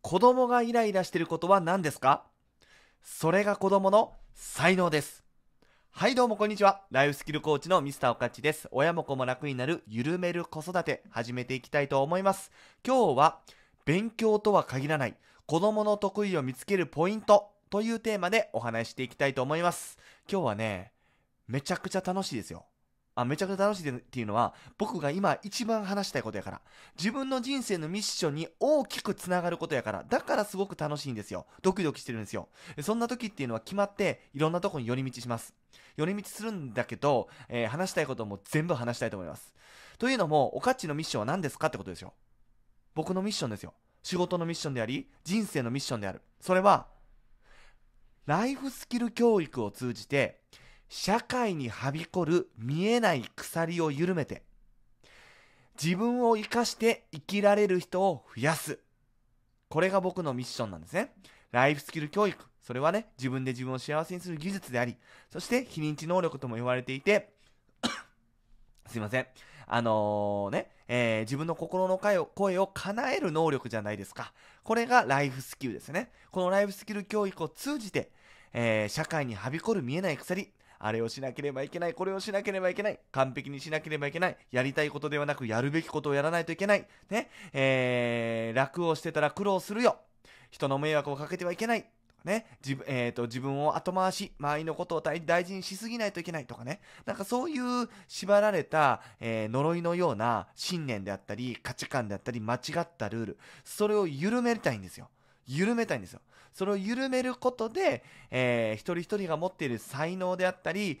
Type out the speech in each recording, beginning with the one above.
子供がイライラしてることは何ですかそれが子供の才能です。はいどうもこんにちは。ライフスキルコーチのミスターおかちです。親も子も楽になる緩める子育て始めていきたいと思います。今日は勉強とは限らない子供の得意を見つけるポイントというテーマでお話していきたいと思います。今日はね、めちゃくちゃ楽しいですよ。あめちゃくちゃ楽しいっていうのは僕が今一番話したいことやから自分の人生のミッションに大きくつながることやからだからすごく楽しいんですよドキドキしてるんですよそんな時っていうのは決まっていろんなとこに寄り道します寄り道するんだけど、えー、話したいことも全部話したいと思いますというのもおかっちのミッションは何ですかってことですよ僕のミッションですよ仕事のミッションであり人生のミッションであるそれはライフスキル教育を通じて社会にはびこる見えない鎖を緩めて、自分を生かして生きられる人を増やす。これが僕のミッションなんですね。ライフスキル教育。それはね、自分で自分を幸せにする技術であり、そして非認知能力とも言われていて、すいません。あのー、ね、えー、自分の心の声を声を叶える能力じゃないですか。これがライフスキルですね。このライフスキル教育を通じて、えー、社会にはびこる見えない鎖、あれをしなければいけない、これをしなければいけない、完璧にしなければいけない、やりたいことではなくやるべきことをやらないといけない、ね、えー、楽をしてたら苦労するよ、人の迷惑をかけてはいけない、ね、自,、えーと、自分を後回し、周りのことを大事にしすぎないといけないとかね、なんかそういう縛られた、えー、呪いのような信念であったり、価値観であったり、間違ったルール、それを緩めたいんですよ。緩めたいんですよ。それを緩めることで、えー、一人一人が持っている才能であったり、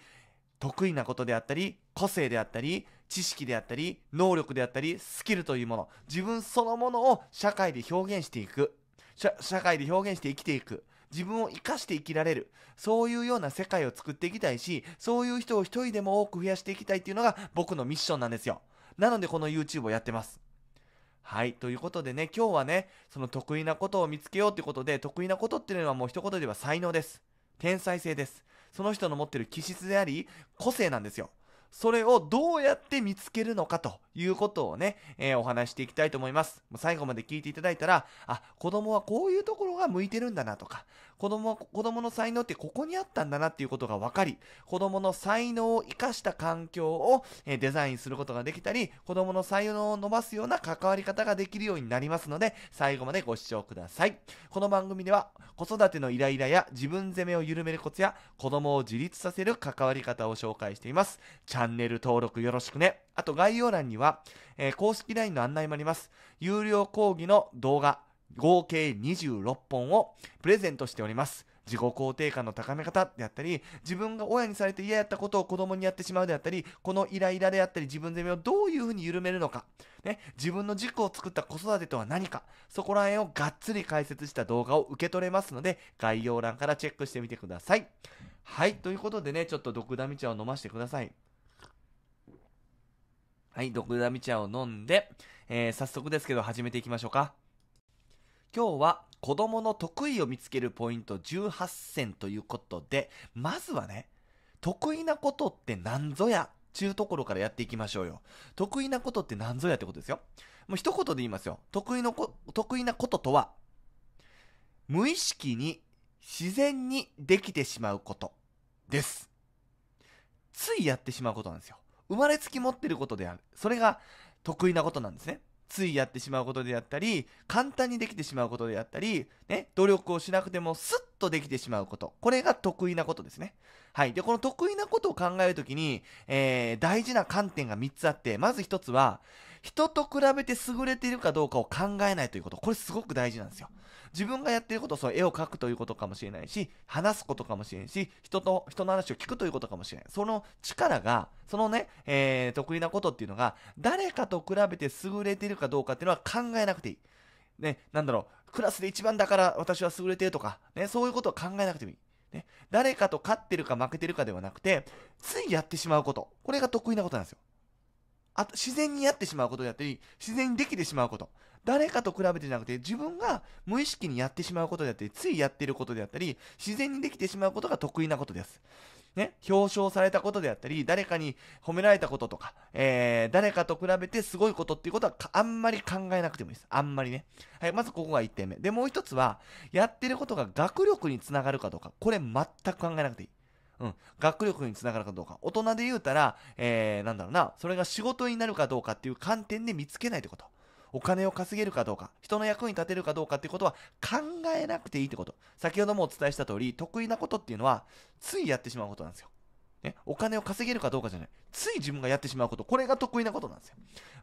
得意なことであったり、個性であったり、知識であったり、能力であったり、スキルというもの、自分そのものを社会で表現していく。社会で表現して生きていく。自分を生かして生きられる。そういうような世界を作っていきたいし、そういう人を一人でも多く増やしていきたいっていうのが僕のミッションなんですよ。なのでこの YouTube をやってます。はい。ということでね、今日はね、その得意なことを見つけようということで、得意なことっていうのはもう一言では才能です。天才性です。その人の持ってる気質であり、個性なんですよ。それをどうやって見つけるのかということをね、えー、お話していきたいと思います。最後まで聞いていただいたら、あ、子供はこういうところが向いてるんだなとか、子供、子供の才能ってここにあったんだなっていうことが分かり、子供の才能を生かした環境を、えデザインすることができたり、子供の才能を伸ばすような関わり方ができるようになりますので、最後までご視聴ください。この番組では、子育てのイライラや自分責めを緩めるコツや、子供を自立させる関わり方を紹介しています。チャンネル登録よろしくね。あと概要欄には、えー、公式 LINE の案内もあります。有料講義の動画、合計26本をプレゼントしております自己肯定感の高め方であったり自分が親にされて嫌やったことを子供にやってしまうであったりこのイライラであったり自分責めをどういうふうに緩めるのか、ね、自分の軸を作った子育てとは何かそこら辺をがっつり解説した動画を受け取れますので概要欄からチェックしてみてくださいはいということでねちょっとドクダミ茶を飲ませてくださいはいドクダミ茶を飲んで、えー、早速ですけど始めていきましょうか今日は子供の得意を見つけるポイント18選ということで、まずはね、得意なことって何ぞやちゅうところからやっていきましょうよ。得意なことって何ぞやってことですよ。もう一言で言いますよ。得意のこ、得意なこととは、無意識に自然にできてしまうことです。ついやってしまうことなんですよ。生まれつき持ってることである。それが得意なことなんですね。ついやってしまうことであったり簡単にできてしまうことであったり、ね、努力をしなくてもスッとできてしまうことこれが得意なことですね、はい、でこの得意なことを考えるときに、えー、大事な観点が3つあってまず1つは人と比べて優れているかどうかを考えないということこれすごく大事なんですよ、自分がやってること、そう、絵を描くということかもしれないし、話すことかもしれんし、人と、人の話を聞くということかもしれない。その力が、そのね、えー、得意なことっていうのが、誰かと比べて優れてるかどうかっていうのは考えなくていい。ね、なんだろう、クラスで一番だから私は優れてるとか、ね、そういうことを考えなくてもいい。ね、誰かと勝ってるか負けてるかではなくて、ついやってしまうこと。これが得意なことなんですよ。あと、自然にやってしまうことであったり、自然にできてしまうこと。誰かと比べてじゃなくて、自分が無意識にやってしまうことであったり、ついやってることであったり、自然にできてしまうことが得意なことです。ね、表彰されたことであったり、誰かに褒められたこととか、えー、誰かと比べてすごいことっていうことはあんまり考えなくてもいいです。あんまりね。はい、まずここが1点目。で、もう1つは、やってることが学力につながるかどうか。これ全く考えなくていい。うん。学力につながるかどうか。大人で言うたら、えー、なんだろうな、それが仕事になるかどうかっていう観点で見つけないってこと。お金を稼げるかどうか、人の役に立てるかどうかっていうことは考えなくていいってこと。先ほどもお伝えした通り、得意なことっていうのは、ついやってしまうことなんですよ。ね、お金を稼げるかどうかじゃない。つい自分がやってしまうこと。これが得意なことなんですよ。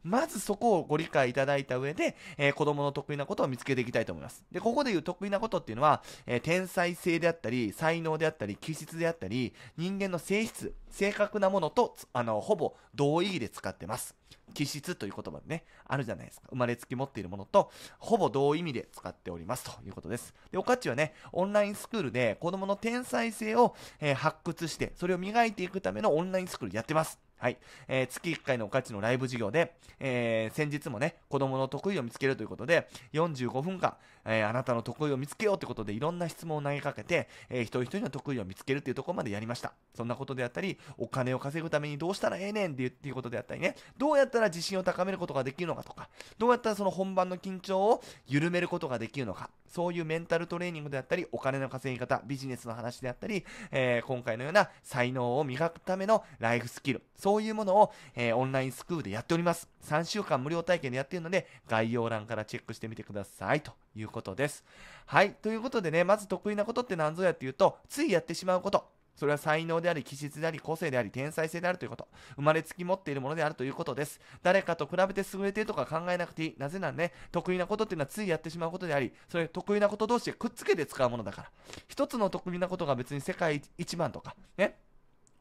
まずそこをご理解いただいた上で、えー、子供の得意なことを見つけていきたいと思います。で、ここで言う得意なことっていうのは、えー、天才性であったり、才能であったり、気質であったり、人間の性質。正確なものとあのほぼ同意義で使ってます。気質という言葉でね、あるじゃないですか。生まれつき持っているものと、ほぼ同意味で使っておりますということです。で、おかちはね、オンラインスクールで子供の天才性を、えー、発掘して、それを磨いていくためのオンラインスクールやってます。はい。えー、月1回のおかちのライブ授業で、えー、先日もね、子供の得意を見つけるということで、45分間、えー、あなたの得意を見つけようってことでいろんな質問を投げかけて、えー、一人一人の得意を見つけるっていうところまでやりました。そんなことであったり、お金を稼ぐためにどうしたらええねんっていうことであったりね、どうやったら自信を高めることができるのかとか、どうやったらその本番の緊張を緩めることができるのか、そういうメンタルトレーニングであったり、お金の稼ぎ方、ビジネスの話であったり、えー、今回のような才能を磨くためのライフスキル、そういうものを、えー、オンラインスクールでやっております。3週間無料体験でやっているので、概要欄からチェックしてみてください。ということです。はい。ということでね、まず得意なことって何ぞやっていうと、ついやってしまうこと。それは才能であり、気質であり、個性であり、天才性であるということ。生まれつき持っているものであるということです。誰かと比べて優れているとか考えなくていい。なぜならね、得意なことっていうのはついやってしまうことであり、それ得意なこと同士でくっつけて使うものだから。一つの得意なことが別に世界一番とか、ね。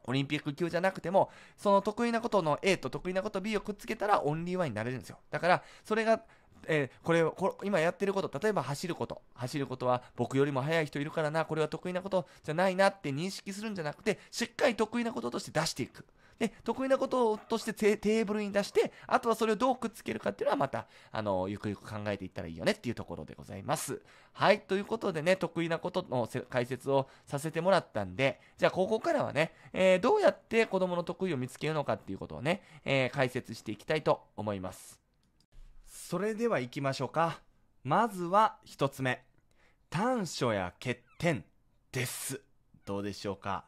オリンピック級じゃなくても、その得意なことの A と得意なこと B をくっつけたらオンリーワンになれるんですよ。だから、それがえー、これこ今やってること例えば走ること走ることは僕よりも速い人いるからなこれは得意なことじゃないなって認識するんじゃなくてしっかり得意なこととして出していくで得意なこととしてテーブルに出してあとはそれをどうくっつけるかっていうのはまたあのゆくゆく考えていったらいいよねっていうところでございますはいということでね得意なことの解説をさせてもらったんでじゃあここからはね、えー、どうやって子供の得意を見つけるのかっていうことをね、えー、解説していきたいと思いますそれでは行きましょうか。まずは1つ目。短所や欠点です。どうでしょうか。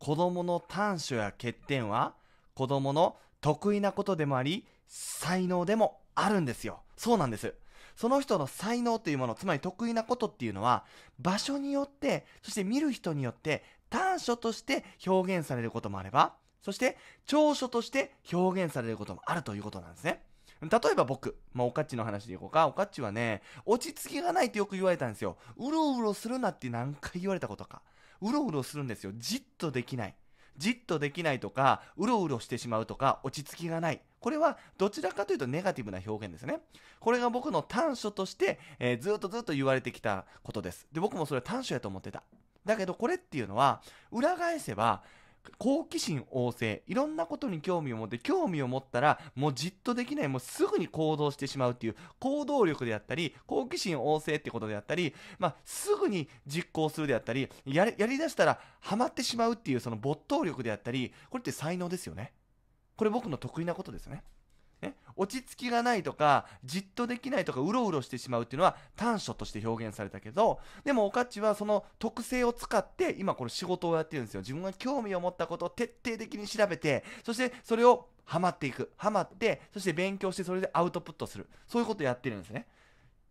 子供の短所や欠点は、子供の得意なことでもあり、才能でもあるんですよ。そうなんです。その人の才能というもの、つまり得意なことっていうのは、場所によって、そして見る人によって、短所として表現されることもあれば、そして長所として表現されることもあるということなんですね。例えば僕、まあ、おかっちの話でいこうか。おかっちはね、落ち着きがないってよく言われたんですよ。うろうろするなって何回言われたことか。うろうろするんですよ。じっとできない。じっとできないとか、うろうろしてしまうとか、落ち着きがない。これはどちらかというとネガティブな表現ですね。これが僕の短所として、えー、ずっとずっと言われてきたことです。で、僕もそれは短所やと思ってた。だけどこれっていうのは、裏返せば、好奇心旺盛いろんなことに興味を持って興味を持ったらもうじっとできないもうすぐに行動してしまうっていう行動力であったり好奇心旺盛ってことであったり、まあ、すぐに実行するであったりやりだしたらハマってしまうっていうその没頭力であったりこれって才能ですよねこれ僕の得意なことですねね、落ち着きがないとか、じっとできないとか、うろうろしてしまうっていうのは短所として表現されたけど、でも、おかっちはその特性を使って、今この仕事をやってるんですよ。自分が興味を持ったことを徹底的に調べて、そしてそれをハマっていく。ハマって、そして勉強して、それでアウトプットする。そういうことをやってるんですね。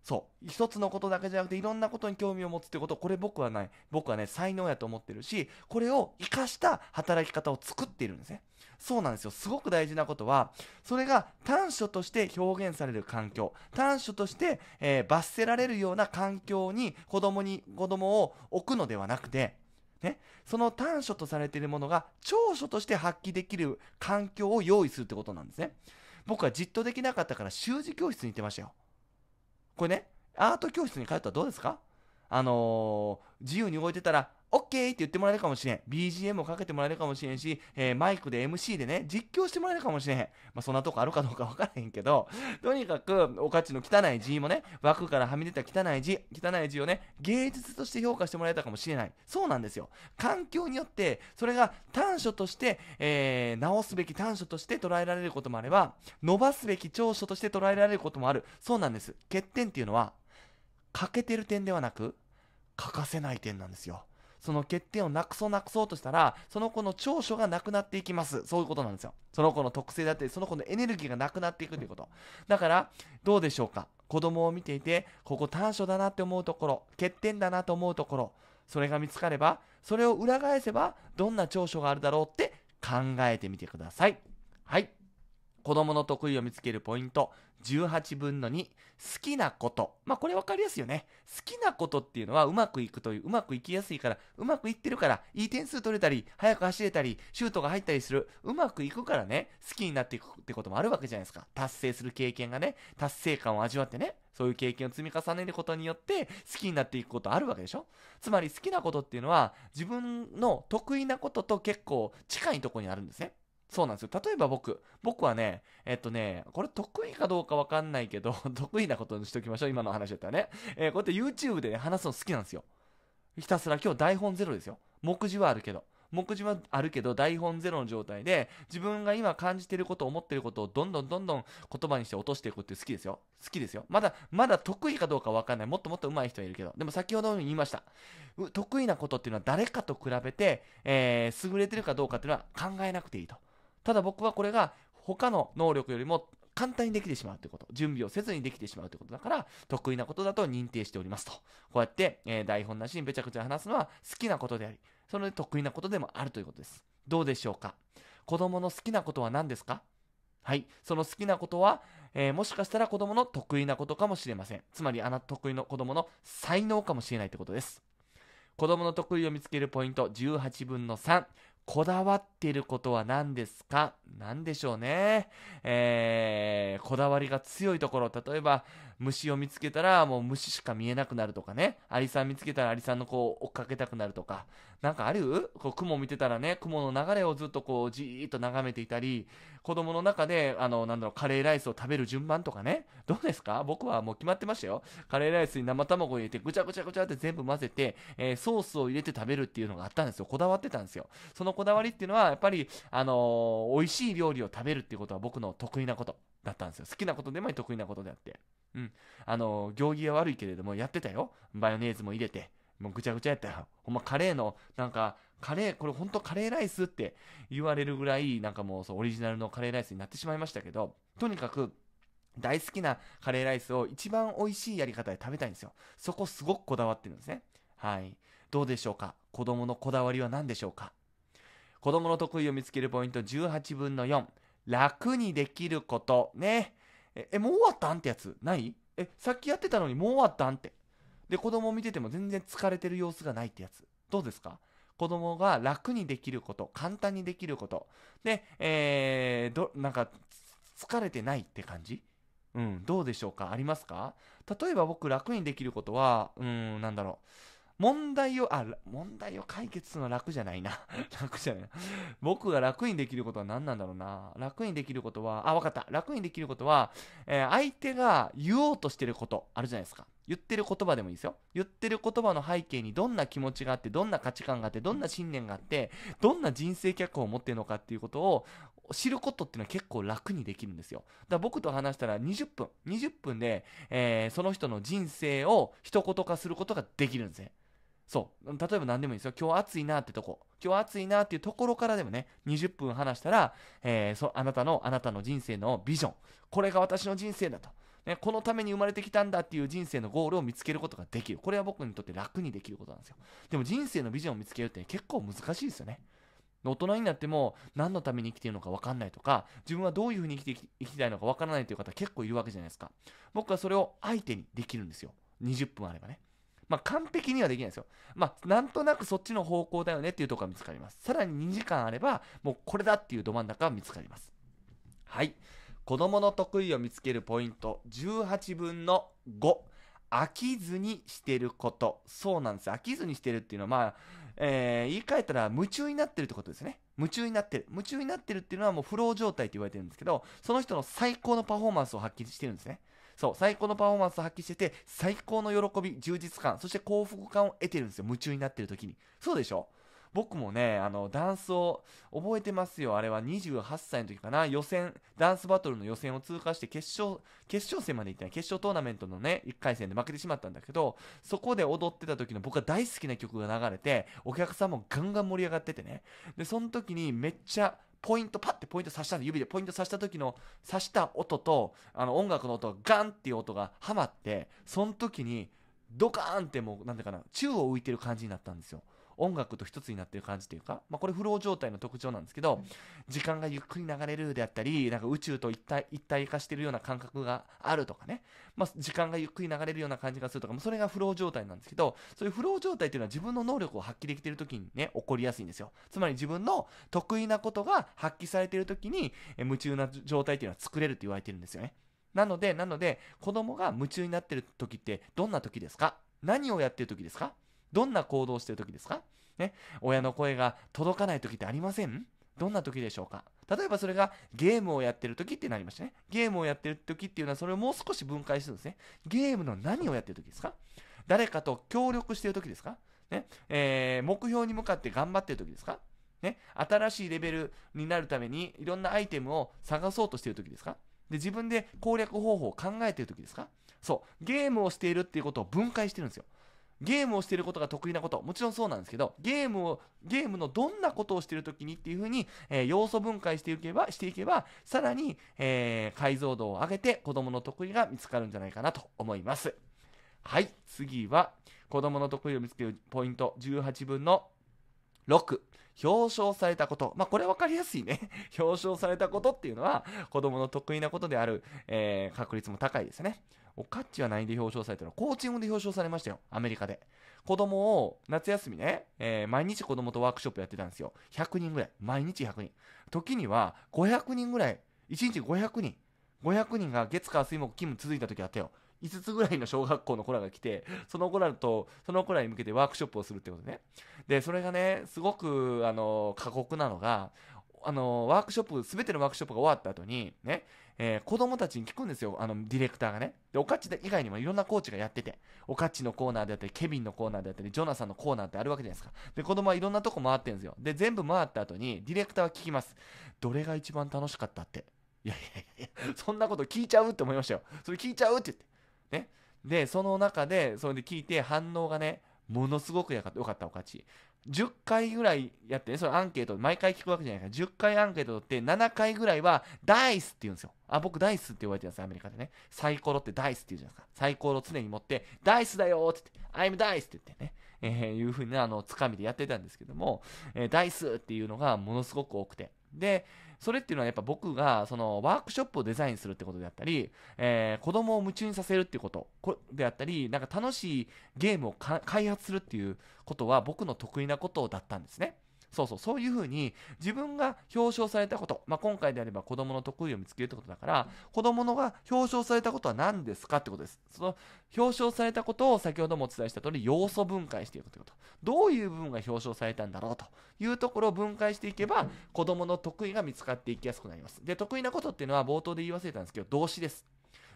そう。一つのことだけじゃなくて、いろんなことに興味を持つってこと、これ僕はない。僕はね、才能やと思ってるし、これを活かした働き方を作っているんですね。そうなんですよ。すごく大事なことは、それが短所として表現される環境、短所として、えー、罰せられるような環境に子供に、子供を置くのではなくて、ね、その短所とされているものが長所として発揮できる環境を用意するってことなんですね。僕はじっとできなかったから習字教室に行ってましたよ。これね、アート教室に通ったらどうですかあのー、自由に動いてたら OK って言ってもらえるかもしれん。BGM をかけてもらえるかもしれんし、えー、マイクで MC でね、実況してもらえるかもしれん。まあ、そんなとこあるかどうかわからへんけど、とにかく、おかちの汚い字もね、枠からはみ出た汚い字、汚い字をね、芸術として評価してもらえたかもしれない。そうなんですよ。環境によって、それが短所として、えー、直すべき短所として捉えられることもあれば、伸ばすべき長所として捉えられることもある。そうなんです。欠点っていうのは、欠けてる点ではなく、欠かせない点なんですよ。その欠点をなくそうなくそうとしたら、その子の長所がなくなっていきます。そういうことなんですよ。その子の特性だったり、その子のエネルギーがなくなっていくということ。だから、どうでしょうか。子供を見ていて、ここ短所だなって思うところ、欠点だなと思うところ、それが見つかれば、それを裏返せば、どんな長所があるだろうって考えてみてください。はい。子供の得意を見つけるポイント、18分の2、好きなこと。まあ、これ分かりやすいよね。好きなことっていうのはうまくいくという、うまくいきやすいから、うまくいってるから、いい点数取れたり、早く走れたり、シュートが入ったりする、うまくいくからね、好きになっていくってこともあるわけじゃないですか。達成する経験がね、達成感を味わってね。そういう経験を積み重ねることによって好きになっていくことあるわけでしょつまり好きなことっていうのは自分の得意なことと結構近いとこにあるんですね。そうなんですよ。例えば僕、僕はね、えっとね、これ得意かどうかわかんないけど、得意なことにしておきましょう。今の話だったらね。えー、こうやって YouTube で、ね、話すの好きなんですよ。ひたすら今日台本ゼロですよ。目次はあるけど。目次はあるけど台本ゼロの状態で自分が今感じてること思ってることをどんどんどんどん言葉にして落としていくって好きですよ好きですよまだまだ得意かどうか分かんないもっともっと上手い人はいるけどでも先ほども言いました得意なことっていうのは誰かと比べて、えー、優れてるかどうかっていうのは考えなくていいとただ僕はこれが他の能力よりも簡単にできてしまうということ、準備をせずにできてしまうということだから、得意なことだと認定しておりますと。こうやって、えー、台本なしにべちゃくちゃ話すのは好きなことであり、その得意なことでもあるということです。どうでしょうか子供の好きなことは何ですかはい。その好きなことは、えー、もしかしたら子供の得意なことかもしれません。つまり、あなた得意の子供の才能かもしれないということです。子供の得意を見つけるポイント18分の3。こだわっていることは何ですか何でしょうね。えー、こだわりが強いところ、例えば、虫を見つけたらもう虫しか見えなくなるとかねアリさん見つけたらアリさんの子を追っかけたくなるとかなんかあるこう雲見てたらね雲の流れをずっとこうじーっと眺めていたり子供の中であのなんだろうカレーライスを食べる順番とかねどうですか僕はもう決まってましたよカレーライスに生卵を入れてぐちゃぐちゃぐちゃって全部混ぜて、えー、ソースを入れて食べるっていうのがあったんですよこだわってたんですよそのこだわりっていうのはやっぱりあのー、美味しい料理を食べるっていうことは僕の得意なことだったんですよ。好きなことでも得意なことであって。うん。あの、行儀は悪いけれども、やってたよ。マヨネーズも入れて。もうぐちゃぐちゃやったよ。ほんまカレーの、なんか、カレー、これほんとカレーライスって言われるぐらい、なんかもうそう、オリジナルのカレーライスになってしまいましたけど、とにかく、大好きなカレーライスを一番美味しいやり方で食べたいんですよ。そこすごくこだわってるんですね。はい。どうでしょうか子供のこだわりは何でしょうか子供の得意を見つけるポイント18分の4。楽にできること。ね。え、えもう終わったんってやつないえ、さっきやってたのにもう終わったんって。で、子供見てても全然疲れてる様子がないってやつ。どうですか子供が楽にできること、簡単にできること。で、えー、ど、なんか、疲れてないって感じうん、どうでしょうかありますか例えば僕楽にできることは、うん、なんだろう。問題を、あ、問題を解決するのは楽じゃないな。楽じゃないな。僕が楽にできることは何なんだろうな。楽にできることは、あ、わかった。楽にできることは、えー、相手が言おうとしてること、あるじゃないですか。言ってる言葉でもいいですよ。言ってる言葉の背景にどんな気持ちがあって、どんな価値観があって、どんな信念があって、どんな人生脚本を持ってるのかっていうことを知ることっていうのは結構楽にできるんですよ。だから僕と話したら20分、20分で、えー、その人の人生を一言化することができるんですね。そう例えば何でもいいですよ今日暑いなってとこ今日暑いなっていうところからでもね20分話したら、えー、そあなたのあなたの人生のビジョンこれが私の人生だと、ね、このために生まれてきたんだっていう人生のゴールを見つけることができるこれは僕にとって楽にできることなんですよでも人生のビジョンを見つけるって結構難しいですよね大人になっても何のために生きているのか分かんないとか自分はどういうふうに生きていきたいのか分からないという方結構いるわけじゃないですか僕はそれを相手にできるんですよ20分あればねまあ、完璧にはできないですよ。まあ、なんとなくそっちの方向だよねっていうところが見つかります。さらに2時間あれば、もうこれだっていうど真ん中が見つかります。はい。子供の得意を見つけるポイント、18分の5。飽きずにしてること。そうなんです。飽きずにしてるっていうのは、まあ、えー、言い換えたら夢中になってるってことですね。夢中になってる。夢中になってるっていうのはもうフロー状態って言われてるんですけど、その人の最高のパフォーマンスを発揮してるんですね。そう、最高のパフォーマンスを発揮してて、最高の喜び、充実感、そして幸福感を得てるんですよ。夢中になってる時に。そうでしょ僕もね、あの、ダンスを覚えてますよ。あれは28歳の時かな。予選、ダンスバトルの予選を通過して決勝、決勝戦まで行った決勝トーナメントのね、1回戦で負けてしまったんだけど、そこで踊ってた時の僕が大好きな曲が流れて、お客さんもガンガン盛り上がっててね。で、その時にめっちゃポイント、パッてポイント刺したん指でポイント刺した時の刺した音と、あの音楽の音がガンっていう音がはまって、その時に、ドカーンってもう、なんていうかな、宙を浮いてる感じになったんですよ。音楽と一つになってる感じというか、まあ、これフロー状態の特徴なんですけど、時間がゆっくり流れるであったり、なんか宇宙と一体一体化してるような感覚があるとかね、まあ、時間がゆっくり流れるような感じがするとか、もそれがフロー状態なんですけど、そういうフロー状態っていうのは自分の能力を発揮できてる時にね、起こりやすいんですよ。つまり自分の得意なことが発揮されてる時に、夢中な状態っていうのは作れると言われてるんですよね。なので、なので、子供が夢中になってる時ってどんな時ですか何をやってる時ですかどんな行動をしている時ですかね、親の声が届かない時ってありませんどんな時でしょうか例えばそれがゲームをやってる時ってなりましたね。ゲームをやってる時っていうのはそれをもう少し分解するんですね。ゲームの何をやってる時ですか誰かと協力してる時ですかね、えー、目標に向かって頑張ってる時ですかね、新しいレベルになるためにいろんなアイテムを探そうとしてる時ですかで自分で攻略方法を考えてる時ですかそう、ゲームをしているっていうことを分解してるんですよ。ゲームをしていることが得意なこと、もちろんそうなんですけど、ゲームを、ゲームのどんなことをしているときにっていうふうに、えー、要素分解していけば、していけば、さらに、えー、解像度を上げて子供の得意が見つかるんじゃないかなと思います。はい、次は、子供の得意を見つけるポイント18分の6。表彰されたこと。まあ、これ分かりやすいね。表彰されたことっていうのは、子供の得意なことである、えー、確率も高いですね。おかっちは何で表彰されたのコーチングで表彰されましたよ。アメリカで。子供を、夏休みね、えー、毎日子供とワークショップやってたんですよ。100人ぐらい。毎日100人。時には500人ぐらい。1日500人。500人が月火水木勤務続いた時あったよ。5つぐらいの小学校の子らが来て、その子らと、その子らに向けてワークショップをするってことね。で、それがね、すごく、あの、過酷なのが、あの、ワークショップ、すべてのワークショップが終わった後に、ね、えー、子供たちに聞くんですよ、あの、ディレクターがね。で、おカッチ以外にもいろんなコーチがやってて、おカッチのコーナーであったり、ケビンのコーナーであったり、ジョナサンのコーナーってあるわけじゃないですか。で、子供はいろんなとこ回ってるんですよ。で、全部回った後に、ディレクターは聞きます。どれが一番楽しかったって。いやいやいや、そんなこと聞いちゃうって思いましたよ。それ聞いちゃうって言って。ね。で、その中で、それで聞いて反応がね、ものすごくよかった、オかった、お10回ぐらいやって、ね、そのアンケート、毎回聞くわけじゃないから、10回アンケート取って、7回ぐらいは、ダイスって言うんですよ。あ、僕ダイスって言われてるんですアメリカでね。サイコロってダイスって言うじゃないですか。サイコロを常に持って、ダイスだよって言って、イムダイスって言ってね、えー、いうふうな、あの、つかみでやってたんですけども、えー、ダイスっていうのがものすごく多くて。で、それっていうのはやっぱ僕がそのワークショップをデザインするってことであったり、えー、子供を夢中にさせるってことであったり、なんか楽しいゲームを開発するっていうことは僕の得意なことだったんですね。そうそう、そういうふうに自分が表彰されたこと、まあ、今回であれば子供の得意を見つけるってことだから、子供のが表彰されたことは何ですかってことです。その表彰されたことを先ほどもお伝えした通り要素分解していくということ。どういう部分が表彰されたんだろうというところを分解していけば、子供の得意が見つかっていきやすくなります。で、得意なことっていうのは冒頭で言い忘れたんですけど、動詞です。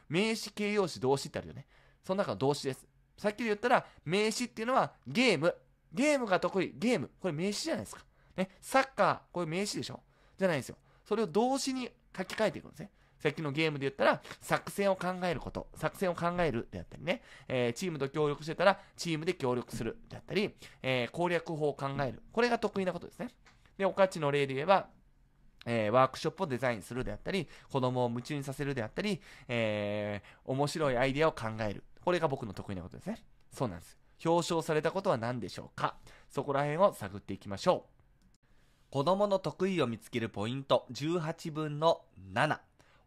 名詞、形容詞、動詞ってあるよね。その中の動詞です。さっきで言ったら、名詞っていうのはゲーム。ゲームが得意。ゲーム。これ名詞じゃないですか。ね、サッカー、こういう名詞でしょじゃないんですよ。それを動詞に書き換えていくんですね。さっきのゲームで言ったら、作戦を考えること、作戦を考えるであったりね、えー、チームと協力してたら、チームで協力するであったり、えー、攻略法を考える。これが得意なことですね。で、おかちの例で言えば、えー、ワークショップをデザインするであったり、子供を夢中にさせるであったり、えー、面白いアイデアを考える。これが僕の得意なことですね。そうなんです。表彰されたことは何でしょうかそこら辺を探っていきましょう。子供の得意を見つけるポイント18分の7。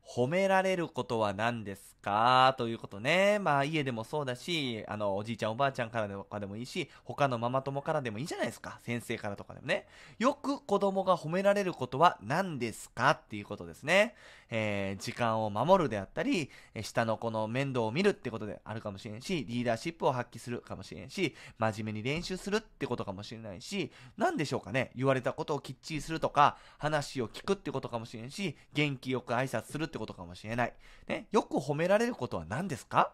褒められることは何ですかということね。まあ家でもそうだし、あの、おじいちゃんおばあちゃんからかでもいいし、他のママ友からでもいいじゃないですか。先生からとかでもね。よく子供が褒められることは何ですかっていうことですね。えー、時間を守るであったり、下の子の面倒を見るってことであるかもしれんし、リーダーシップを発揮するかもしれんし、真面目に練習するってことかもしれないし、何でしょうかね、言われたことをきっちりするとか、話を聞くってことかもしれんし、元気よく挨拶するってことかもしれない。ね、よく褒められることは何ですか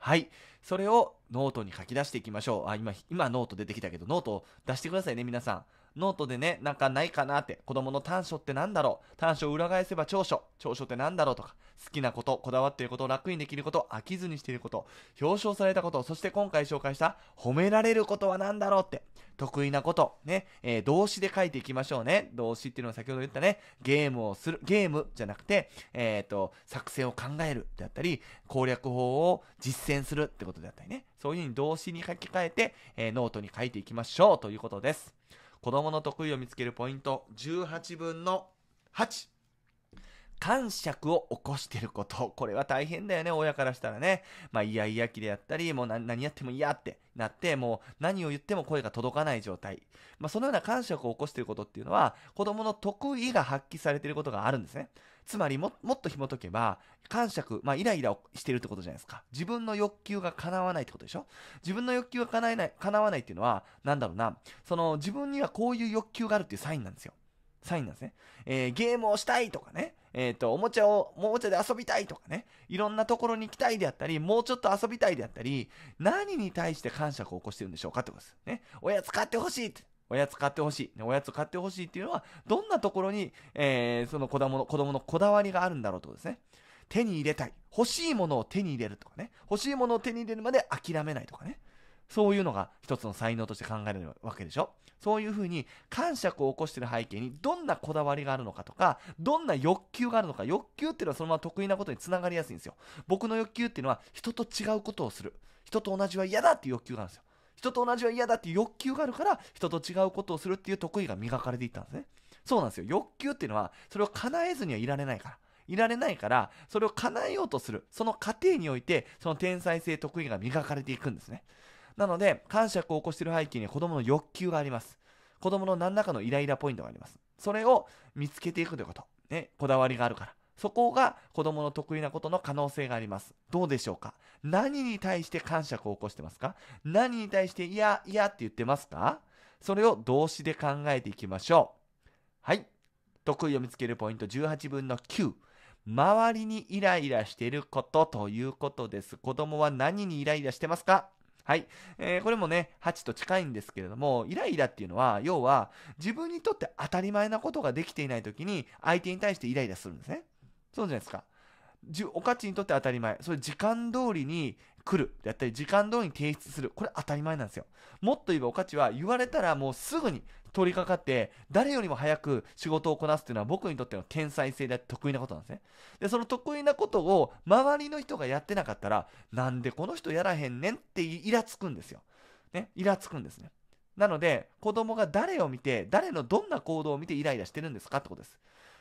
はい。それをノートに書き出していきましょう。あ、今、今ノート出てきたけど、ノートを出してくださいね、皆さん。ノートでね、なんかないかなって、子供の短所って何だろう、短所を裏返せば長所、長所って何だろうとか、好きなこと、こだわっていること、楽にできること、飽きずにしていること、表彰されたこと、そして今回紹介した褒められることは何だろうって、得意なこと、ね、えー、動詞で書いていきましょうね。動詞っていうのは先ほど言ったね、ゲームをする、ゲームじゃなくて、えっ、ー、と、作戦を考えるであったり、攻略法を実践するってことであったりね、そういうふうに動詞に書き換えて、えー、ノートに書いていきましょうということです。子供の得意を見つけるポイント、18分の8。感触を起こしてること。これは大変だよね、親からしたらね。まあ、いやいや期でやったり、もう何やっても嫌ってなって、もう何を言っても声が届かない状態。まあ、そのような感触を起こしてることっていうのは、子供の得意が発揮されてることがあるんですね。つまりも、もっと紐解けば、感触、まあ、イライラをしてるってことじゃないですか。自分の欲求が叶わないってことでしょ自分の欲求が叶えない、叶わないっていうのは、なんだろうな、その、自分にはこういう欲求があるっていうサインなんですよ。サインなんですね。えー、ゲームをしたいとかね。えっ、ー、と、おもちゃを、おもちゃで遊びたいとかね。いろんなところに行きたいであったり、もうちょっと遊びたいであったり、何に対して感触を起こしてるんでしょうかってことです。ね。おやつ買ってほしいって。おやつ買ってほしい。おやつ買ってほしいっていうのは、どんなところに、えー、その子供の、子供のこだわりがあるんだろうとですね。手に入れたい。欲しいものを手に入れるとかね。欲しいものを手に入れるまで諦めないとかね。そういうのが一つの才能として考えるわけでしょそういうふうに感触を起こしてる背景にどんなこだわりがあるのかとか、どんな欲求があるのか、欲求っていうのはそのまま得意なことにつながりやすいんですよ。僕の欲求っていうのは人と違うことをする。人と同じは嫌だっていう欲求があるんですよ。人と同じは嫌だっていう欲求があるから人と違うことをするっていう得意が磨かれていったんですねそうなんですよ欲求っていうのはそれを叶えずにはいられないからいられないからそれを叶えようとするその過程においてその天才性得意が磨かれていくんですねなので感触を起こしている背景に子供の欲求があります子供の何らかのイライラポイントがありますそれを見つけていくということねこだわりがあるからそこが子供の得意なことの可能性があります。どうでしょうか何に対して感触を起こしてますか何に対して嫌、嫌って言ってますかそれを動詞で考えていきましょう。はい。得意を見つけるポイント18分の9。周りにイライラしていることということです。子供は何にイライラしてますかはい、えー、これもね、8と近いんですけれども、イライラっていうのは、要は、自分にとって当たり前なことができていない時に、相手に対してイライラするんですね。そうじゃないですか。お価値にとって当たり前。それ時間通りに来る。やったり、時間通りに提出する。これ当たり前なんですよ。もっと言えばお価値は言われたらもうすぐに取り掛かって、誰よりも早く仕事をこなすっていうのは僕にとっての天才性で得意なことなんですね。で、その得意なことを周りの人がやってなかったら、なんでこの人やらへんねんってイラつくんですよ。ね、イラつくんですね。なので、子供が誰を見て、誰のどんな行動を見てイライラしてるんですかってことです。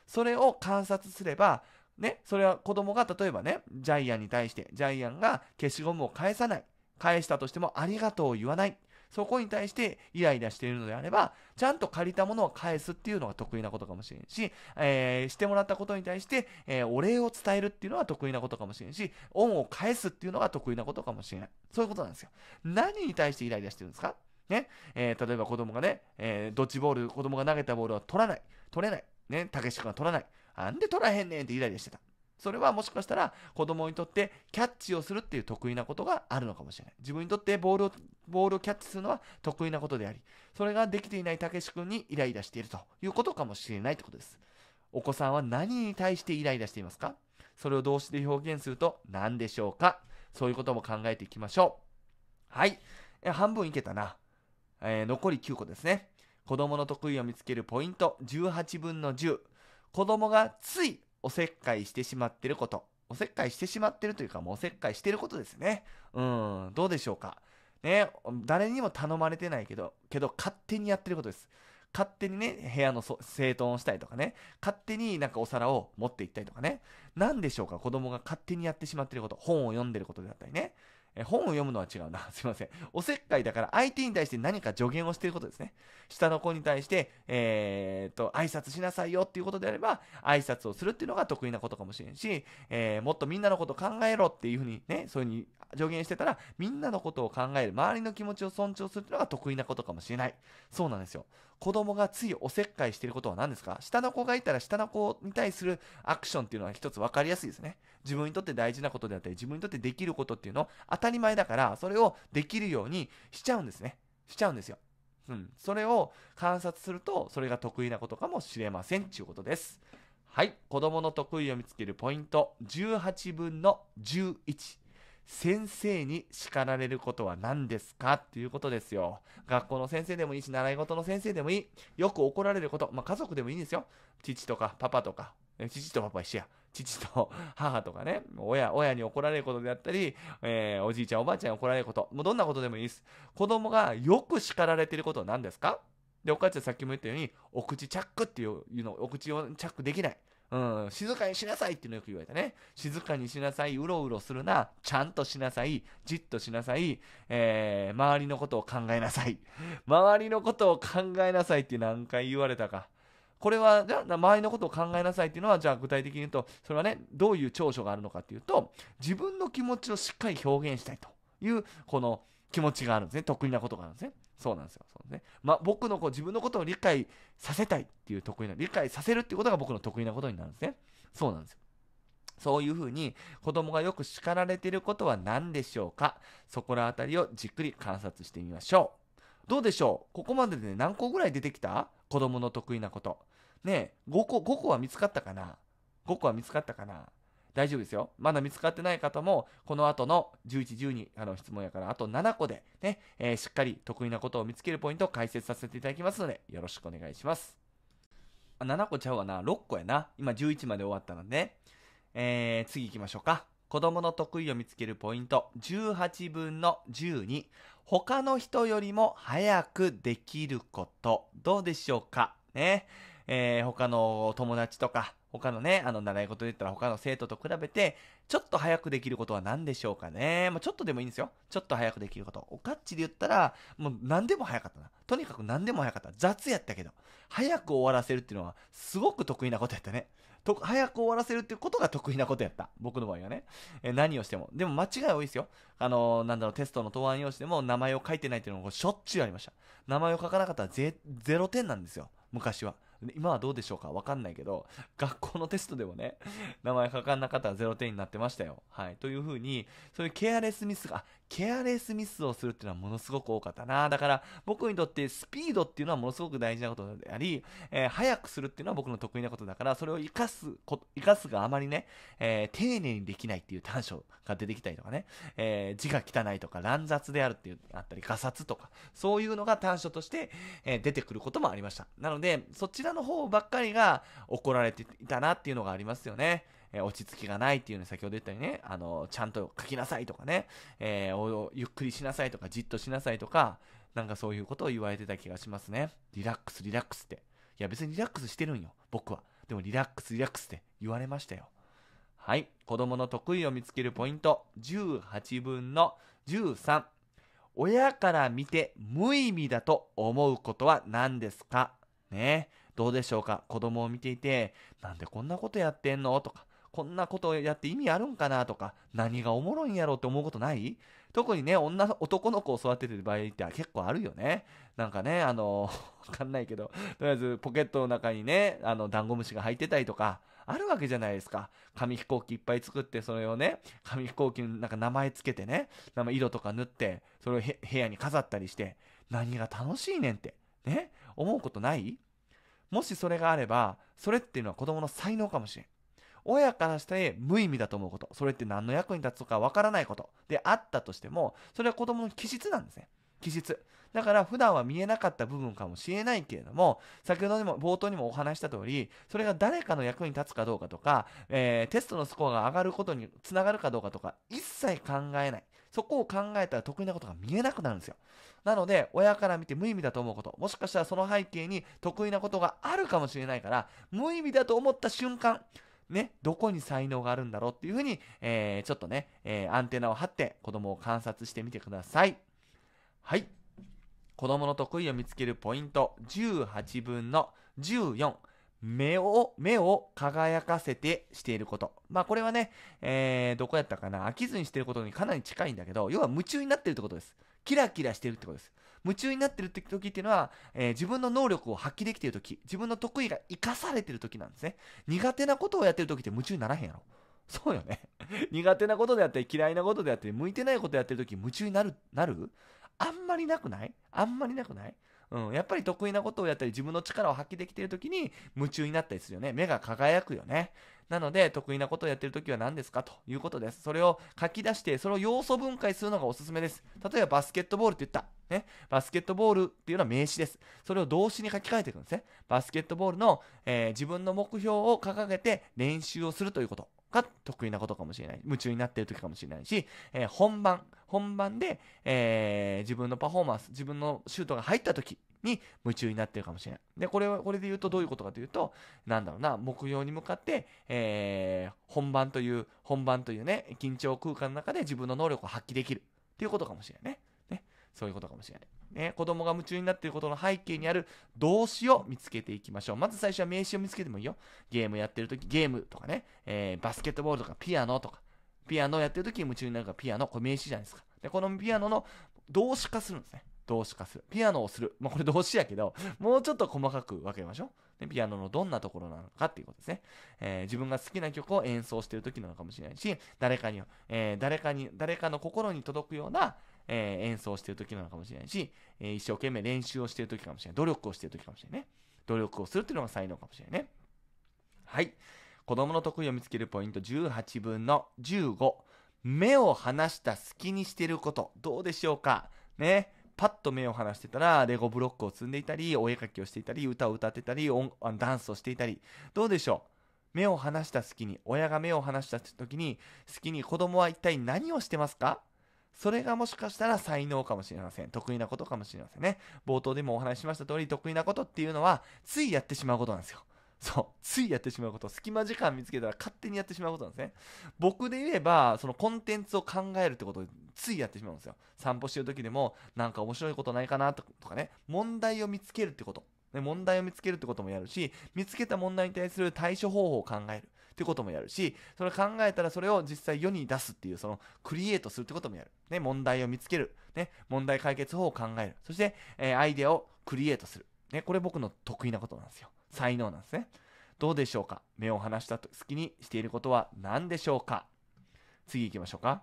それを観察すれば、ね、それは子供が例えばね、ジャイアンに対して、ジャイアンが消しゴムを返さない。返したとしてもありがとうを言わない。そこに対してイライラしているのであれば、ちゃんと借りたものを返すっていうのが得意なことかもしれんし、えー、してもらったことに対して、えー、お礼を伝えるっていうのは得意なことかもしれんし、恩を返すっていうのが得意なことかもしれない。そういうことなんですよ。何に対してイライラしてるんですかね、えー、例えば子供がね、えドッジボール、子供が投げたボールは取らない。取れない。ね、たけし君は取らない。なんで取らへんねんってイライラしてた。それはもしかしたら子供にとってキャッチをするっていう得意なことがあるのかもしれない。自分にとってボールを、ボールをキャッチするのは得意なことであり、それができていないたけし君にイライラしているということかもしれないってことです。お子さんは何に対してイライラしていますかそれを動詞で表現すると何でしょうかそういうことも考えていきましょう。はい。半分いけたな。えー、残り9個ですね。子供の得意を見つけるポイント18分の10。子供がついおせっかいしてしまってること。おせっかいしてしまってるというか、もうおせっかいしてることですね。うん、どうでしょうか。ね、誰にも頼まれてないけど、けど勝手にやってることです。勝手にね、部屋の整頓をしたりとかね、勝手になんかお皿を持って行ったりとかね、何でしょうか、子供が勝手にやってしまってること、本を読んでることであったりね、え本を読むのは違うな。すいません。おせっかいだから相手に対して何か助言をしていることですね。下の子に対して、えー、っと、挨拶しなさいよっていうことであれば、挨拶をするっていうのが得意なことかもしれんし、えー、もっとみんなのこと考えろっていうふうにね、そういうふうに助言してたら、みんなのことを考える、周りの気持ちを尊重するっていうのが得意なことかもしれない。そうなんですよ。子供がついおせっかいしてることは何ですか下の子がいたら下の子に対するアクションっていうのは一つ分かりやすいですね。自分にとって大事なことであったり、自分にとってできることっていうのを当たり前だから、それをできるようにしちゃうんですね。しちゃうんですよ。うん。それを観察すると、それが得意なことかもしれませんっていうことです。はい。子供の得意を見つけるポイント、18分の11。先生に叱られることは何ですかっていうことですよ。学校の先生でもいいし、習い事の先生でもいい。よく怒られること。まあ、家族でもいいんですよ。父とかパパとか。父とパパ一緒や。父と母とかね。親、親に怒られることであったり、えー、おじいちゃんおばあちゃんに怒られること。もうどんなことでもいいです。子供がよく叱られてることは何ですかで、お母ちゃんさっきも言ったように、お口チャックっていうの、お口をチャックできない。うん、静かにしなさいっていうのよく言われたね。静かにしなさい、うろうろするな、ちゃんとしなさい、じっとしなさい、えー、周りのことを考えなさい。周りのことを考えなさいって何回言われたか。これは、じゃあ、周りのことを考えなさいっていうのは、じゃあ、具体的に言うと、それはね、どういう長所があるのかっていうと、自分の気持ちをしっかり表現したいという、この気持ちがあるんですね。得意なことがあるんですね。そうなんですよ。そうねまあ、僕のこう自分のことを理解させたいっていう得意な、理解させるっていうことが僕の得意なことになるんですね。そうなんですよ。そういうふうに子供がよく叱られていることは何でしょうかそこら辺りをじっくり観察してみましょう。どうでしょうここまでで何個ぐらい出てきた子供の得意なこと。ねえ、5個、5個は見つかったかな ?5 個は見つかったかな大丈夫ですよ。まだ見つかってない方も、この後の11、12あの質問やから、あと7個でね、えー、しっかり得意なことを見つけるポイントを解説させていただきますので、よろしくお願いします。7個ちゃうわな、6個やな。今11まで終わったので、ね、えー、次行きましょうか。子供の得意を見つけるポイント、18分の12。他の人よりも早くできること。どうでしょうかね。えー、他の友達とか他のね、あの、習い事で言ったら他の生徒と比べて、ちょっと早くできることは何でしょうかね。まちょっとでもいいんですよ。ちょっと早くできること。おかっちで言ったら、もう何でも早かったな。とにかく何でも早かった。雑やったけど、早く終わらせるっていうのは、すごく得意なことやったね。と、早く終わらせるっていうことが得意なことやった。僕の場合はね。え何をしても。でも間違い多いですよ。あのー、なんだろう、テストの答案用紙でも名前を書いてないっていうのもしょっちゅうありました。名前を書かなかったらゼ0点なんですよ。昔は。今はどうでしょうかわかんないけど、学校のテストでもね、名前書かんなかったら0点になってましたよ。はい。というふうに、そういうケアレスミスが、ケアレスミスをするっていうのはものすごく多かったな。だから、僕にとってスピードっていうのはものすごく大事なことであり、えー、早くするっていうのは僕の得意なことだから、それを活かすこ、活かすがあまりね、えー、丁寧にできないっていう短所が出てきたりとかね、えー、字が汚いとか乱雑であるっていう、あったり、画札とか、そういうのが短所として、え出てくることもありました。なので、そちらの方ばっかりが怒られていたなっていうのがありますよね。え落ち着きがないっていうの先ほど言ったようにね、あの、ちゃんと書きなさいとかね、えー、ゆっくりしなさいとか、じっとしなさいとか、なんかそういうことを言われてた気がしますね。リラックス、リラックスって。いや、別にリラックスしてるんよ、僕は。でもリラックス、リラックスって言われましたよ。はい。子供の得意を見つけるポイント。18分の13。親から見て無意味だと思うことは何ですかね。どうでしょうか子供を見ていて、なんでこんなことやってんのとか、こんなことをやって意味あるんかなとか、何がおもろいんやろって思うことない特にね、女男の子を育ててる場合って結構あるよね。なんかね、あの、わかんないけど、とりあえずポケットの中にね、あの、ダンゴムシが入ってたりとか、あるわけじゃないですか。紙飛行機いっぱい作って、それをね、紙飛行機になんか名前つけてね、色とか塗って、それを部屋に飾ったりして、何が楽しいねんって、ね、思うことないもしそれがあれば、それっていうのは子供の才能かもしれん。親からして無意味だと思うこと、それって何の役に立つかわからないことであったとしても、それは子供の気質なんですね。気質。だから普段は見えなかった部分かもしれないけれども、先ほどにも冒頭にもお話した通り、それが誰かの役に立つかどうかとか、えー、テストのスコアが上がることにつながるかどうかとか、一切考えない。そこを考えたら得意なことが見えなくなるんですよ。なので、親から見て無意味だと思うこと、もしかしたらその背景に得意なことがあるかもしれないから、無意味だと思った瞬間、ね、どこに才能があるんだろうっていうふうに、えー、ちょっとね、えー、アンテナを張って子供を観察してみてください。はい。子供の得意を見つけるポイント、18分の14。目を、目を輝かせてしていること。まあこれはね、えー、どこやったかな飽きずにしていることにかなり近いんだけど、要は夢中になっているってことです。キラキラしてるってことです。夢中になってる時っていうのは、えー、自分の能力を発揮できてる時、自分の得意が生かされてる時なんですね。苦手なことをやってる時って夢中にならへんやろ。そうよね。苦手なことであったり、嫌いなことであったり、向いてないことやってる時夢中になる、なるあんまりなくないあんまりなくないうん、やっぱり得意なことをやったり、自分の力を発揮できている時に夢中になったりするよね。目が輝くよね。なので、得意なことをやっている時は何ですかということです。それを書き出して、それを要素分解するのがおすすめです。例えば、バスケットボールって言った。ね、バスケットボールっていうのは名詞です。それを動詞に書き換えていくんですね。バスケットボールの、えー、自分の目標を掲げて練習をするということ。が得意なことかもしれない。夢中になっている時かもしれないし、えー、本番、本番で、えー、自分のパフォーマンス、自分のシュートが入った時に夢中になってるかもしれない。で、これは、これで言うとどういうことかというと、なんだろうな、目標に向かって、えー、本番という、本番というね、緊張空間の中で自分の能力を発揮できるっていうことかもしれないね。ね。そういうことかもしれない。ね、子供が夢中になっていることの背景にある動詞を見つけていきましょう。まず最初は名詞を見つけてもいいよ。ゲームやってるとき、ゲームとかね、えー、バスケットボールとかピアノとか、ピアノやってるときに夢中になるからピアノ、これ名詞じゃないですか。で、このピアノの動詞化するんですね。動詞化する。ピアノをする。まあ、これ動詞やけど、もうちょっと細かく分けましょう。でピアノのどんなところなのかっていうことですね。えー、自分が好きな曲を演奏してる時なのかもしれないし、誰かに、えー、誰かに、誰かの心に届くような、えー、演奏してる時なのかもしれないし、えー、一生懸命練習をしてる時かもしれない。努力をしてる時かもしれないね。努力をするっていうのが才能かもしれないね。はい。子供の得意を見つけるポイント18分の15。目を離した隙にしてること。どうでしょうかね。パッと目を離してたら、レゴブロックを積んでいたり、お絵描きをしていたり、歌を歌ってたり、ダンスをしていたり。どうでしょう目を離した隙に、親が目を離した時に、隙に子供は一体何をしてますかそれがもしかしたら才能かもしれません。得意なことかもしれませんね。冒頭でもお話ししました通り、得意なことっていうのは、ついやってしまうことなんですよ。そう。ついやってしまうこと。隙間時間見つけたら勝手にやってしまうことなんですね。僕で言えば、そのコンテンツを考えるってことをついやってしまうんですよ。散歩してる時でも、なんか面白いことないかなとかね。問題を見つけるってこと。問題を見つけるってこともやるし、見つけた問題に対する対処方法を考える。ってこともやるし、それ考えたらそれを実際世に出すっていう、そのクリエイトするってこともやる。ね、問題を見つける。ね、問題解決法を考える。そして、えー、アイデアをクリエイトする。ね、これ僕の得意なことなんですよ。才能なんですね。どうでしょうか目を離した隙にしていることは何でしょうか次行きましょうか。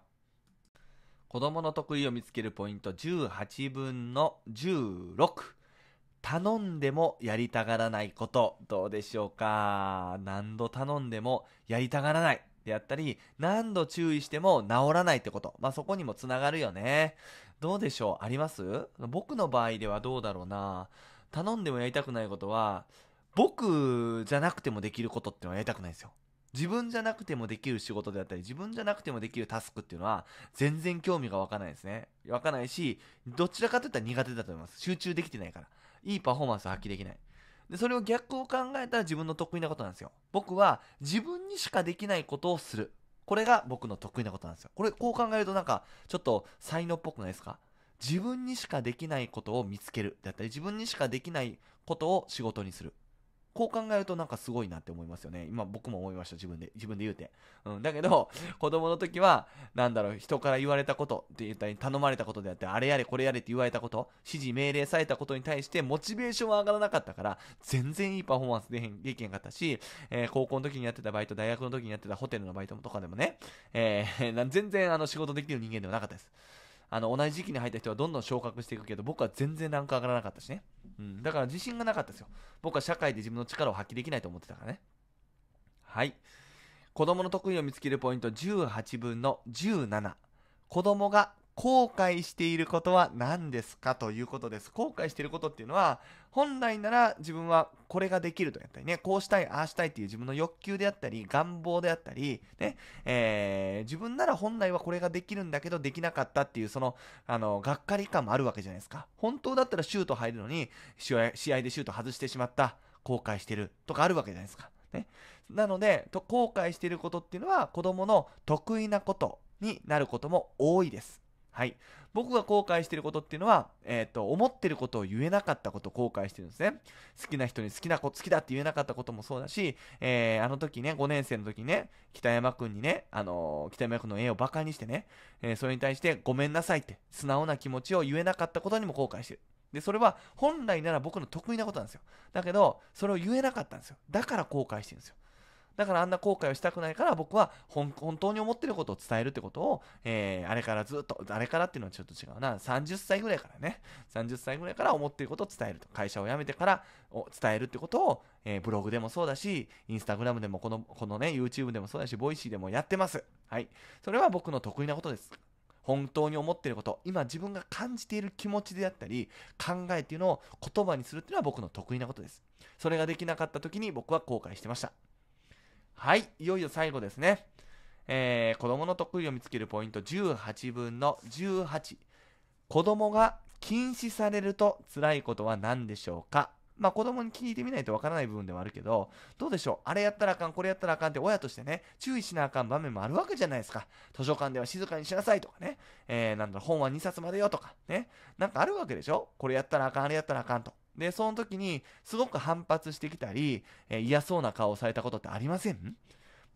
子供の得意を見つけるポイント18分の16。頼んでもやりたがらないこと、どうでしょうか何度頼んでもやりたがらない。であったり、何度注意しても治らないってこと。まあ、そこにもつながるよね。どうでしょうあります僕の場合ではどうだろうな。頼んでもやりたくないことは、僕じゃなくてもできることってのはやりたくないんですよ。自分じゃなくてもできる仕事であったり、自分じゃなくてもできるタスクっていうのは、全然興味が湧かないですね。湧かないし、どちらかといったら苦手だと思います。集中できてないから。いいパフォーマンス発揮できない。で、それを逆を考えたら自分の得意なことなんですよ。僕は自分にしかできないことをする。これが僕の得意なことなんですよ。これ、こう考えるとなんか、ちょっと才能っぽくないですか自分にしかできないことを見つける。だったり、自分にしかできないことを仕事にする。こう考えるとなんかすごいなって思いますよね。今僕も思いました、自分で、自分で言うて。うん、だけど、子供の時は、なんだろう、人から言われたことって言ったり、頼まれたことであって、あれやれこれやれって言われたこと、指示命令されたことに対して、モチベーションは上がらなかったから、全然いいパフォーマンスでん、きへんかったし、えー、高校の時にやってたバイト、大学の時にやってたホテルのバイトとかでもね、えー、全然あの仕事できる人間ではなかったです。あの同じ時期に入った人はどんどん昇格していくけど僕は全然ランク上がらなかったしね、うん、だから自信がなかったですよ僕は社会で自分の力を発揮できないと思ってたからねはい子供の得意を見つけるポイント18分の17子供が後悔していることは何ですかということです。後悔していることっていうのは、本来なら自分はこれができるとやったりね、こうしたい、ああしたいっていう自分の欲求であったり、願望であったり、ね、えー、自分なら本来はこれができるんだけどできなかったっていう、その、あの、がっかり感もあるわけじゃないですか。本当だったらシュート入るのに、試合でシュート外してしまった、後悔してるとかあるわけじゃないですか。ね。なので、と後悔していることっていうのは、子供の得意なことになることも多いです。はい、僕が後悔してることっていうのは、えーと、思ってることを言えなかったことを後悔してるんですね好きな人に好きな子好きだって言えなかったこともそうだし、えー、あの時ね5年生の時ね北山君にね、あのー、北山君の絵をバカにしてね、えー、それに対してごめんなさいって素直な気持ちを言えなかったことにも後悔してるでそれは本来なら僕の得意なことなんですよだけどそれを言えなかったんですよだから後悔してるんですよだからあんな後悔をしたくないから僕は本当に思ってることを伝えるってことを、えー、あれからずっと、あれからっていうのはちょっと違うな。30歳ぐらいからね。30歳ぐらいから思ってることを伝えると。会社を辞めてから伝えるってことを、えー、ブログでもそうだし、インスタグラムでもこの、このね、YouTube でもそうだし、ボイシーでもやってます。はい。それは僕の得意なことです。本当に思っていること、今自分が感じている気持ちであったり、考えっていうのを言葉にするっていうのは僕の得意なことです。それができなかった時に僕は後悔してました。はい、いよいよ最後ですね。えー、子供の得意を見つけるポイント18分の18。子供が禁止されると辛いことは何でしょうかまあ子供に聞いてみないとわからない部分ではあるけど、どうでしょうあれやったらあかん、これやったらあかんって親としてね、注意しなあかん場面もあるわけじゃないですか。図書館では静かにしなさいとかね、えー、なんだろ、本は2冊までよとかね、なんかあるわけでしょこれやったらあかん、あれやったらあかんと。で、その時に、すごく反発してきたり、えー、嫌そうな顔をされたことってありません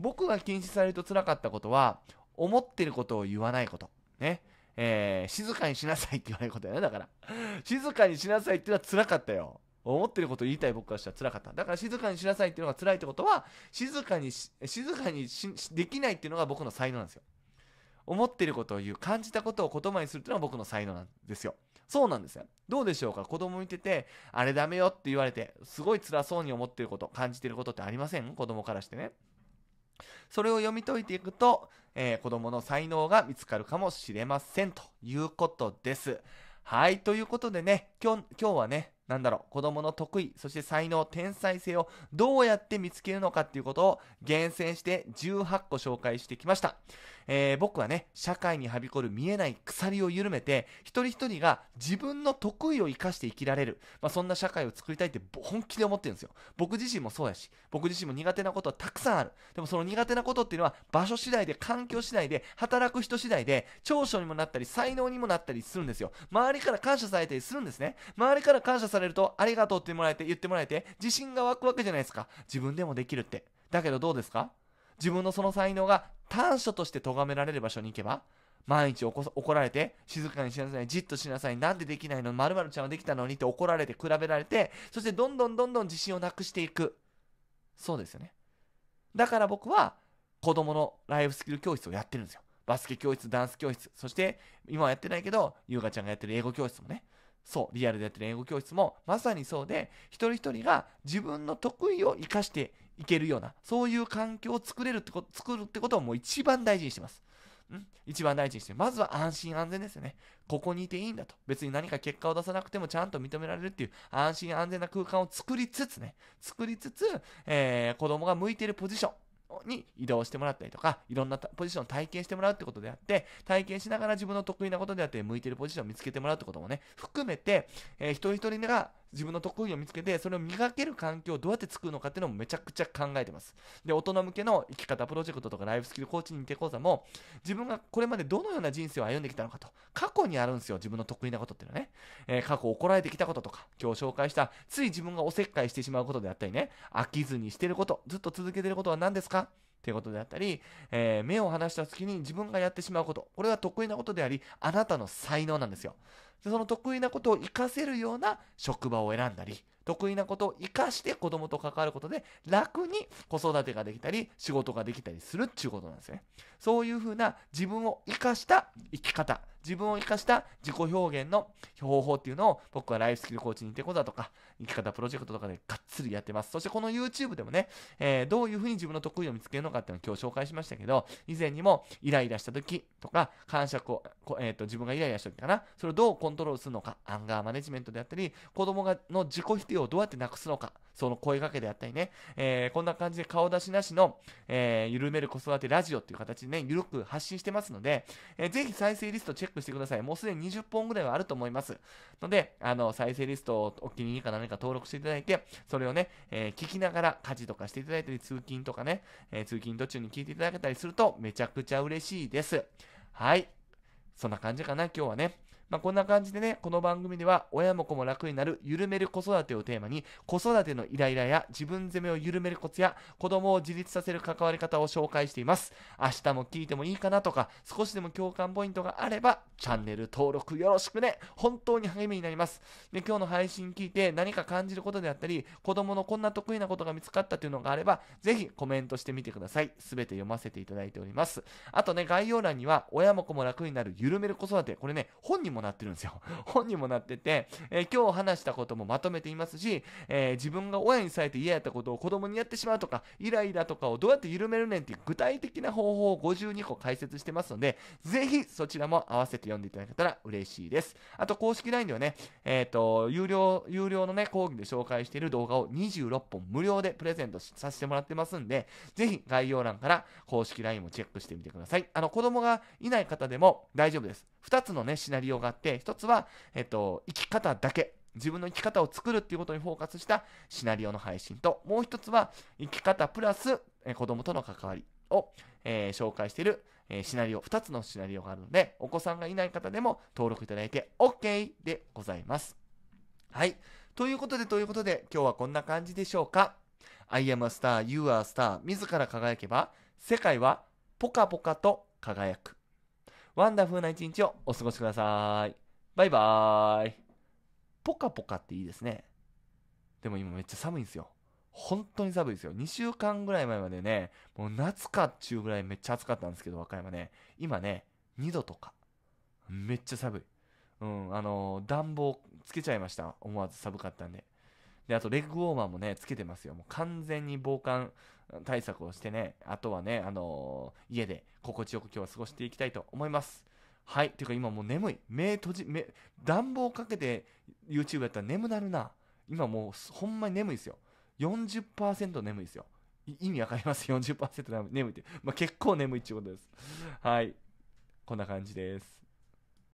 僕が禁止されると辛かったことは、思ってることを言わないこと。ね。えー、静かにしなさいって言われることだよね。だから。静かにしなさいっていうのは辛かったよ。思ってることを言いたい僕からしたら辛かった。だから静かにしなさいっていうのが辛いってことは、静かにし、静かにできないっていうのが僕の才能なんですよ。思ってることを言う、感じたことを言葉にするっていうのが僕の才能なんですよ。そうなんですよ。どうでしょうか子供見てて、あれダメよって言われて、すごい辛そうに思ってること、感じてることってありません子供からしてね。それを読み解いていくと、えー、子供の才能が見つかるかもしれませんということです。はい、ということでね、今日今日はね、なんだろう、子供の得意、そして才能、天才性をどうやって見つけるのかっていうことを厳選して18個紹介してきました。えー、僕はね、社会にはびこる見えない鎖を緩めて、一人一人が自分の得意を生かして生きられる、まあ、そんな社会を作りたいって本気で思ってるんですよ。僕自身もそうやし、僕自身も苦手なことはたくさんある。でもその苦手なことっていうのは、場所次第で、環境次第で、働く人次第で、長所にもなったり、才能にもなったりするんですよ。周りから感謝されたりするんですね。周りから感謝されると、ありがとうってもらえて、言ってもらえて、自信が湧くわけじゃないですか。自分でもできるって。だけどどうですか自分のその才能が短所として咎められる場所に行けば、毎日怒られて、静かにしなさい、じっとしなさい、なんでできないの、まるちゃんはできたのにって怒られて、比べられて、そしてどんどんどんどん自信をなくしていく。そうですよね。だから僕は、子供のライフスキル教室をやってるんですよ。バスケ教室、ダンス教室、そして今はやってないけど、優香ちゃんがやってる英語教室もね、そう、リアルでやってる英語教室もまさにそうで、一人一人が自分の得意を生かしていけるような、そういう環境を作れるってこと、作るってことをもう一番大事にしてます。ん一番大事にして、まずは安心安全ですよね。ここにいていいんだと。別に何か結果を出さなくてもちゃんと認められるっていう安心安全な空間を作りつつね、作りつつ、えー、子供が向いているポジション。に移動してもらったりとか、いろんなポジションを体験してもらうってことであって、体験しながら自分の得意なことであって、向いてるポジションを見つけてもらうってこともね、含めて、えー、一人一人が自分の得意を見つけてそれを磨ける環境をどうやって作るのかっていうのもめちゃくちゃ考えてますで大人向けの生き方プロジェクトとかライフスキルコーチ認定講座も自分がこれまでどのような人生を歩んできたのかと過去にあるんですよ自分の得意なことっていうのはね、えー、過去怒られてきたこととか今日紹介したつい自分がおせっかいしてしまうことであったりね飽きずにしてることずっと続けてることは何ですかていうことであったり、えー、目を離した隙に自分がやってしまうこと、これは得意なことであり、あなたの才能なんですよ。でその得意なことを活かせるような職場を選んだり得意なことを活かして子供と関わることで楽に子育てができたり仕事ができたりするっていうことなんですねそういうふうな自分を活かした生き方自分を生かした自己表現の方法っていうのを僕はライフスキルコーチに行ってこ座とか生き方プロジェクトとかでがっつりやってます。そしてこの YouTube でもね、えー、どういうふうに自分の得意を見つけるのかっていうのを今日紹介しましたけど、以前にもイライラした時とか、感触を、えーと、と自分がイライラした時かな、それをどうコントロールするのか、アンガーマネジメントであったり、子供がの自己否定をどうやってなくすのか、その声かけであったりね、えー、こんな感じで顔出しなしの、えー、緩める子育てラジオっていう形でね、緩く発信してますので、えー、ぜひ再生リストチェックしてください。もうすでに20本ぐらいはあると思います。ので、あの、再生リストをお気に入りか何か登録していただいて、それをね、え聞きながら家事とかしていただいたり、通勤とかね、え通勤途中に聞いていただけたりすると、めちゃくちゃ嬉しいです。はい。そんな感じかな、今日はね。まあ、こんな感じでね、この番組では親も子も楽になる緩める子育てをテーマに、子育てのイライラや自分責めを緩めるコツや、子供を自立させる関わり方を紹介しています。明日も聞いてもいいかなとか、少しでも共感ポイントがあれば、チャンネル登録よろしくね本当に励みになります。で、今日の配信聞いて何か感じることであったり、子供のこんな得意なことが見つかったというのがあれば、ぜひコメントしてみてください。すべて読ませていただいております。あとね、概要欄には、親も子も楽になる緩める子育て、これね、本にもなってるんですよ。本にもなってて、え今日話したこともまとめていますし、え自分が親にされて嫌やったことを子供にやってしまうとか、イライラとかをどうやって緩めるねんっていう具体的な方法を52個解説してますので、ぜひそちらも合わせて読んでいただけたら嬉しいです。あと公式 LINE ではね、えっ、ー、と、有料、有料のね、講義で紹介している動画を26本無料でプレゼントさせてもらってますんで、ぜひ概要欄から公式 LINE もチェックしてみてください。あの、子供がいない方でも大丈夫です。2つのね、シナリオがって一つは、えっと、生き方だけ自分の生き方を作るっていうことにフォーカスしたシナリオの配信ともう一つは生き方プラス、えー、子供との関わりを、えー、紹介している、えー、シナリオ2つのシナリオがあるのでお子さんがいない方でも登録いただいて OK でございますはいということでということで今日はこんな感じでしょうか I am a star, you are a star 自ら輝けば世界はポカポカと輝くワンダフルな一日をお過ごしください。バイバーイ。ポカポカっていいですね。でも今めっちゃ寒いんですよ。本当に寒いですよ。2週間ぐらい前までね、もう夏かっちゅうぐらいめっちゃ暑かったんですけど、和歌山ね。今ね、2度とか。めっちゃ寒い。うん、あのー、暖房つけちゃいました。思わず寒かったんで。で、あとレッグウォーマーもね、つけてますよ。もう完全に防寒、対策をしてね、あとはね、あのー、家で心地よく今日は過ごしていきたいと思います。はい。ていうか今もう眠い。目閉じ、目、暖房かけて YouTube やったら眠なるな。今もうほんまに眠いですよ。40%眠いですよ。意味わかります ?40% 眠いって。まあ、結構眠いっていうことです。はい。こんな感じです。